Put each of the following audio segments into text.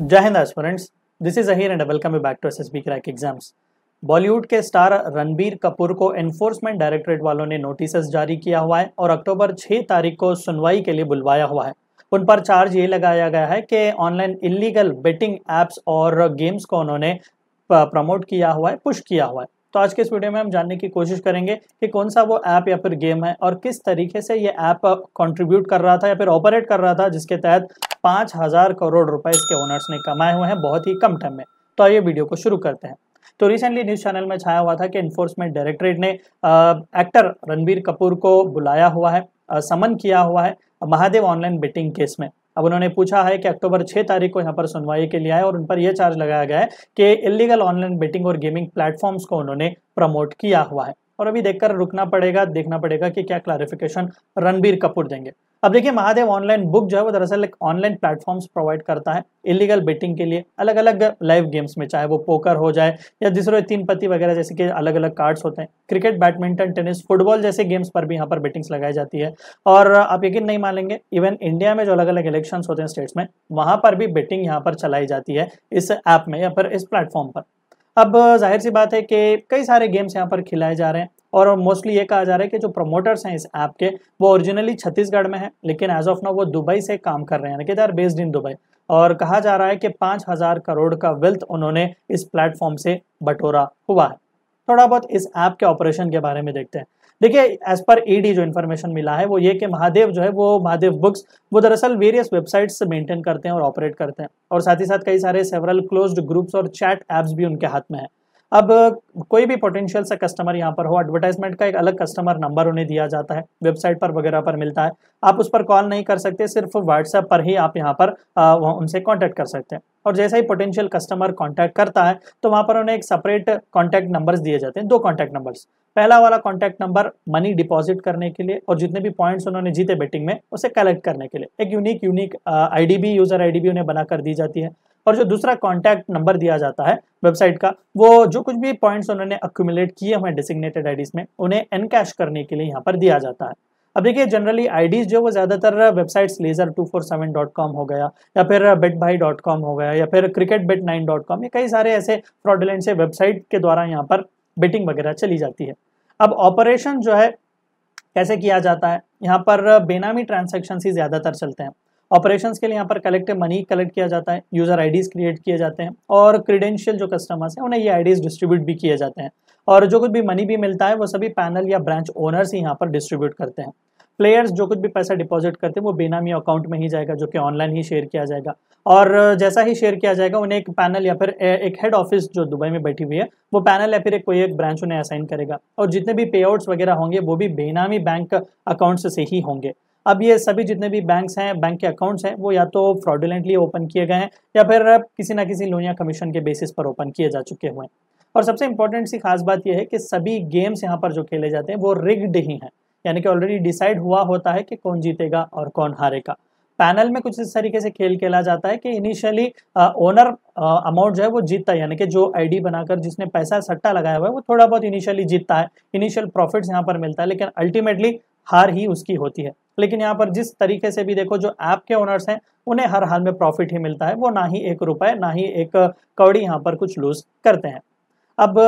जय Hind students this is Ahir and welcome back to SSB crack exams Bollywood के star Ranbir Kapoor को enforcement directorate वालों ने नोटिस जारी किया हुआ है और अक्टूबर 6 तारीख को सुनवाई के लिए बुलवाया हुआ है उन पर चार्ज ये लगाया गया है कि ऑनलाइन इलीगल बेटिंग एप्स और गेम्स को उन्होंने प्रमोट किया हुआ है पुश किया हुआ है तो आज के इस वीडियो में हम जानने की कोशिश करेंगे कि कौन सा वो ऐप या फिर गेम है और किस तरीके से ये ऐप कंट्रीब्यूट कर रहा था या फिर ऑपरेट कर रहा था जिसके तहत पाँच हजार करोड़ रुपए इसके ओनर्स ने कमाए हुए हैं बहुत ही कम टाइम में तो आइए वीडियो को शुरू करते हैं तो रिसेंटली न्यूज़ चैनल में छाया हुआ था कि इन्फोर्समेंट डायरेक्टरेट ने आ, एक्टर रणबीर कपूर को बुलाया हुआ है आ, समन किया हुआ है महादेव ऑनलाइन बेटिंग केस में अब उन्होंने पूछा है कि अक्टूबर 6 तारीख को यहाँ पर सुनवाई के लिए आए और उन पर यह चार्ज लगाया गया है कि इलीगल ऑनलाइन बेटिंग और गेमिंग प्लेटफॉर्म्स को उन्होंने प्रमोट किया हुआ है और अभी देखकर रुकना पड़ेगा देखना पड़ेगा कि क्या क्लैरिफिकेशन रणबीर कपूर देंगे अब देखिए महादेव ऑनलाइन बुक जो है वो दरअसल एक ऑनलाइन प्लेटफॉर्म्स प्रोवाइड करता है इलीगल बेटिंग के लिए अलग अलग लाइव गेम्स में चाहे वो पोकर हो जाए या दूसरे तीन पत्ती वगैरह जैसे कि अलग अलग कार्ड्स होते हैं क्रिकेट बैडमिंटन टेनिस फुटबॉल जैसे गेम्स पर भी यहाँ पर बेटिंग्स लगाई जाती है और आप यकीन नहीं मानेंगे इवन इंडिया में जो अलग अलग इलेक्शन होते हैं स्टेट्स में वहाँ पर भी बेटिंग यहाँ पर चलाई जाती है इस ऐप में या फिर इस प्लेटफॉर्म पर अब जाहिर सी बात है कि कई सारे गेम्स यहाँ पर खिलाए जा रहे हैं और मोस्टली ये कहा जा रहा है कि जो प्रमोटर्स हैं इस ऐप के वो ओरिजिनली छत्तीसगढ़ में है लेकिन एज ऑफ नाउ वो दुबई से काम कर रहे हैं यानी कि they are based in Dubai और कहा जा रहा है कि पाँच हज़ार करोड़ का वेल्थ उन्होंने इस प्लेटफॉर्म से बटोरा हुआ है थोड़ा बहुत इस ऐप के ऑपरेशन के बारे में देखते हैं देखिए एज पर ईडी जो इन्फॉर्मेशन मिला है वो ये कि महादेव जो है वो महादेव बुक्स वो दरअसल वेरियस वेबसाइट्स से मेंटेन करते हैं और ऑपरेट करते हैं और साथ ही साथ कई सारे सेवरल क्लोज्ड ग्रुप्स और चैट ऐप्स भी उनके हाथ में है अब कोई भी पोटेंशियल सा कस्टमर यहाँ पर हो एडवर्टाइजमेंट का एक अलग कस्टमर नंबर उन्हें दिया जाता है वेबसाइट पर वगैरह पर मिलता है आप उस पर कॉल नहीं कर सकते सिर्फ व्हाट्सएप पर ही आप यहाँ पर उनसे कॉन्टैक्ट कर सकते हैं और जैसा ही पोटेंशियल कस्टमर कॉन्टैक्ट करता है तो वहाँ पर उन्हें एक सेपरेट कॉन्टैक्ट नंबर दिए जाते हैं दो कॉन्टैक्ट नंबर्स पहला वाला कॉन्टैक्ट नंबर मनी डिपॉजिट करने के लिए और जितने भी पॉइंट्स उन्होंने जीते बेटिंग में उसे कलेक्ट करने के लिए एक यूनिक यूनिक आईडी भी यूजर आईडी भी उन्हें बनाकर दी जाती है और जो दूसरा कॉन्टैक्ट नंबर दिया जाता है वेबसाइट का वो जो कुछ भी पॉइंट्स उन्होंने अक्यूमुलेट किए हुए डिसिग्नेटेड आईडीज में उन्हें एनकैश करने के लिए यहाँ पर दिया जाता है अब देखिए जनरली आईडीज जो वो ज़्यादातर websites ledger two four seven dot com हो गया या फिर बेट भाई डॉट कॉम हो गया या फिर cricket bet nine dot com ये कई सारे ऐसे फ्रॉडलेंट से वेबसाइट के द्वारा यहाँ पर बेटिंग वगैरह चली जाती है अब ऑपरेशन जो है कैसे किया जाता है यहाँ पर बेनामी ट्रांसेक्शन ही ज़्यादातर चलते हैं ऑपरेशंस के लिए यहाँ पर कलेक्ट मनी कलेक्ट किया जाता है यूज़र आईडीज़ क्रिएट किए जाते हैं और क्रीडेंशियल जो कस्टमर्स हैं उन्हें ये आईडीज़ डिस्ट्रीब्यूट भी किए जाते हैं और जो कुछ भी मनी भी मिलता है वो सभी पैनल या ब्रांच ओनर्स ही यहाँ पर डिस्ट्रीब्यूट करते हैं प्लेयर्स जो कुछ भी पैसा डिपॉजिट करते हैं वो बेनामी अकाउंट में ही जाएगा जो कि ऑनलाइन ही शेयर किया जाएगा और जैसा ही शेयर किया जाएगा उन्हें एक पैनल या फिर एक हेड ऑफिस जो दुबई में बैठी हुई है वो पैनल या फिर एक कोई एक ब्रांच उन्हें असाइन करेगा और जितने भी पे आउट्स वगैरह होंगे वो भी बेनामी बैंक अकाउंट्स से ही होंगे अब ये सभी जितने भी बैंक्स हैं बैंक के अकाउंट्स हैं वो या तो फ्रॉडुलेंटली ओपन किए गए हैं या फिर किसी ना किसी लोन या कमीशन के बेसिस पर ओपन किए जा चुके हुए हैं और सबसे इंपॉर्टेंट सी खास बात यह है कि सभी गेम्स यहाँ पर जो खेले जाते हैं वो रिग्ड ही हैं यानी कि ऑलरेडी डिसाइड हुआ होता है कि कौन जीतेगा और कौन हारेगा पैनल में कुछ इस तरीके से खेल खेला जाता है कि इनिशियली ओनर अमाउंट जो है वो जीतता है यानी कि जो आईडी बनाकर जिसने पैसा सट्टा लगाया हुआ है वो थोड़ा बहुत इनिशियली जीतता है इनिशियल प्रॉफिट्स यहाँ पर मिलता है लेकिन अल्टीमेटली हार ही उसकी होती है लेकिन यहाँ पर जिस तरीके से भी देखो जो ऐप के ओनर्स हैं उन्हें हर हाल में प्रॉफिट ही मिलता है वो ना ही एक रुपए ना ही एक कौड़ी यहाँ पर कुछ लूज करते हैं अब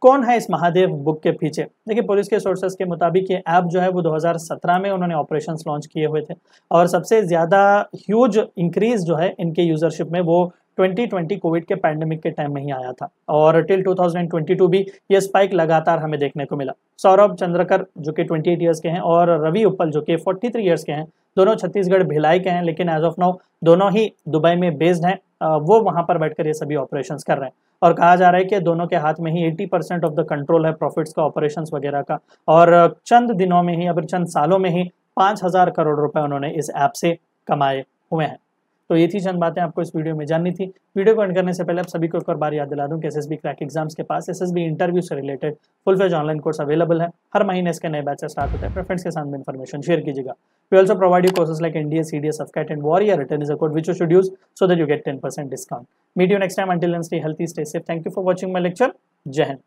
कौन है इस महादेव बुक के पीछे देखिए पुलिस के सोर्सेस के मुताबिक ये ऐप जो है वो 2017 में उन्होंने ऑपरेशन लॉन्च किए हुए थे और सबसे ज़्यादा ह्यूज इंक्रीज जो है इनके यूज़रशिप में वो 2020 कोविड के पैंडेमिक के टाइम में ही आया था और टिल 2022 भी ये स्पाइक लगातार हमें देखने को मिला सौरभ चंद्रकर जो कि 28 ईयर्स के हैं और रवि उपल जो कि 43 ईयर्स के हैं दोनों छत्तीसगढ़ भिलाई के हैं लेकिन एज ऑफ नाउ दोनों ही दुबई में बेस्ड हैं वो वहां पर बैठकर ये सभी ऑपरेशन कर रहे हैं और कहा जा रहा है कि दोनों के हाथ में ही 80 परसेंट ऑफ द कंट्रोल है प्रॉफिट्स का ऑपरेशन वगैरह का और चंद दिनों में ही या फिर चंद सालों में ही पाँच हजार करोड़ रुपए उन्होंने इस ऐप से कमाए हुए हैं तो ये थी चंद बातें आपको इस वीडियो में जाननी थी वीडियो को एंड करने से पहले आप सभी को एक और बार याद दिला दूं कि एस क्रैक एग्जाम्स के पास एस इंटरव्यू से related full phase online course available है हर महीने इसके नए बैचेस स्टार्ट होते हैं अपने फ्रेंड्स के साथ इन्फॉर्मेशन शेयर कीजिएगा we also provide you courses like India C D S AFCAT and warrior return is a which you should use so that you get ten percent discount meet you next time until and stay healthy stay safe thank you for watching my lecture जय हिंद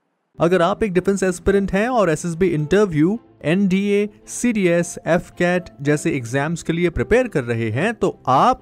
अगर आप एक defence aspirant हैं और S S B interview N D D A C S AFCAT जैसे exams के लिए प्रिपेयर कर रहे हैं तो आप